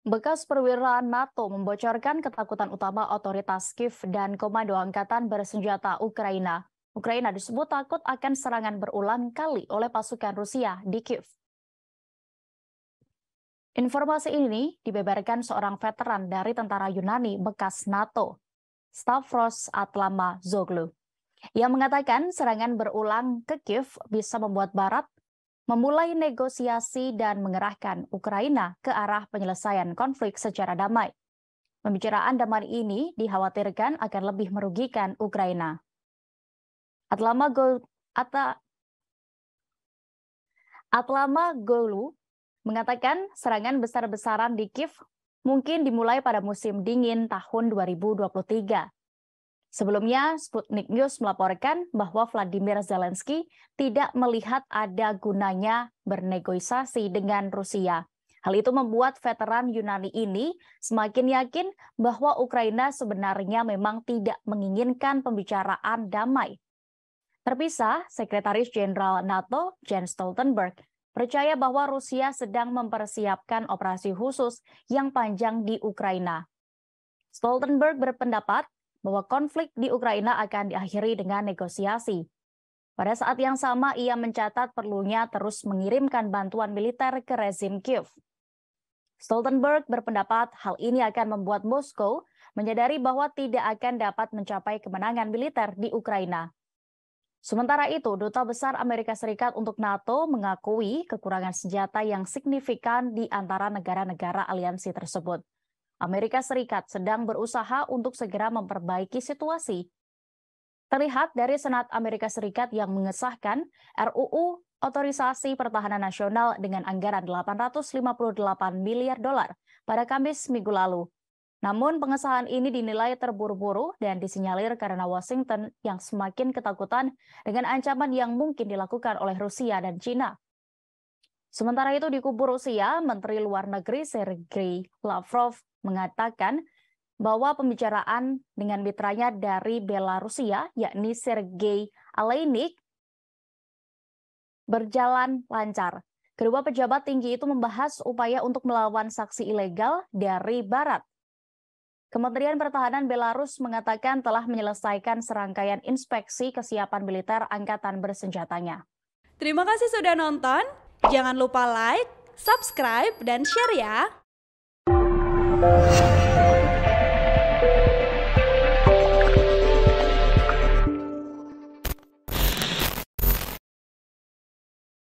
Bekas perwira NATO membocorkan ketakutan utama otoritas Kiev dan Komando Angkatan Bersenjata Ukraina. Ukraina disebut takut akan serangan berulang kali oleh pasukan Rusia di Kiev. Informasi ini dibeberkan seorang veteran dari tentara Yunani bekas NATO, Stavros Atlama Zoglu. Ia mengatakan serangan berulang ke Kiev bisa membuat Barat memulai negosiasi dan mengerahkan Ukraina ke arah penyelesaian konflik secara damai. Pembicaraan damai ini dikhawatirkan akan lebih merugikan Ukraina. Atlama Gol Ata Atlama Golu mengatakan serangan besar-besaran di Kiev mungkin dimulai pada musim dingin tahun 2023 Sebelumnya, Sputnik News melaporkan bahwa Vladimir Zelensky tidak melihat ada gunanya bernegosiasi dengan Rusia. Hal itu membuat veteran Yunani ini semakin yakin bahwa Ukraina sebenarnya memang tidak menginginkan pembicaraan damai. Terpisah, Sekretaris Jenderal NATO Jens Stoltenberg percaya bahwa Rusia sedang mempersiapkan operasi khusus yang panjang di Ukraina. Stoltenberg berpendapat bahwa konflik di Ukraina akan diakhiri dengan negosiasi. Pada saat yang sama, ia mencatat perlunya terus mengirimkan bantuan militer ke rezim Kiev. Stoltenberg berpendapat hal ini akan membuat Moskow menyadari bahwa tidak akan dapat mencapai kemenangan militer di Ukraina. Sementara itu, Duta Besar Amerika Serikat untuk NATO mengakui kekurangan senjata yang signifikan di antara negara-negara aliansi tersebut. Amerika Serikat sedang berusaha untuk segera memperbaiki situasi. Terlihat dari Senat Amerika Serikat yang mengesahkan RUU Otorisasi Pertahanan Nasional dengan anggaran 858 miliar dolar pada Kamis minggu lalu. Namun pengesahan ini dinilai terburu-buru dan disinyalir karena Washington yang semakin ketakutan dengan ancaman yang mungkin dilakukan oleh Rusia dan China. Sementara itu di kubu Rusia, Menteri Luar Negeri Sergei Lavrov mengatakan bahwa pembicaraan dengan mitranya dari Belarusia, yakni Sergei Aleinik, berjalan lancar. Kedua pejabat tinggi itu membahas upaya untuk melawan saksi ilegal dari Barat. Kementerian Pertahanan Belarus mengatakan telah menyelesaikan serangkaian inspeksi kesiapan militer angkatan bersenjatanya. Terima kasih sudah nonton. Jangan lupa like, subscribe, dan share ya. Música